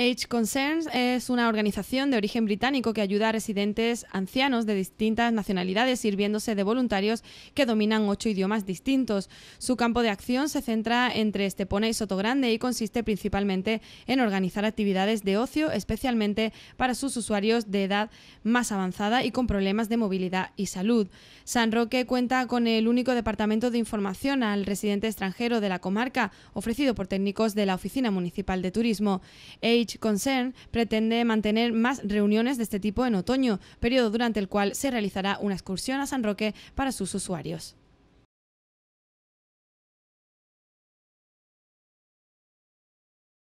Age Concerns es una organización de origen británico que ayuda a residentes ancianos de distintas nacionalidades sirviéndose de voluntarios que dominan ocho idiomas distintos. Su campo de acción se centra entre Estepona y Sotogrande y consiste principalmente en organizar actividades de ocio, especialmente para sus usuarios de edad más avanzada y con problemas de movilidad y salud. San Roque cuenta con el único departamento de información al residente extranjero de la comarca, ofrecido por técnicos de la Oficina Municipal de Turismo. Concern pretende mantener más reuniones de este tipo en otoño, periodo durante el cual se realizará una excursión a San Roque para sus usuarios.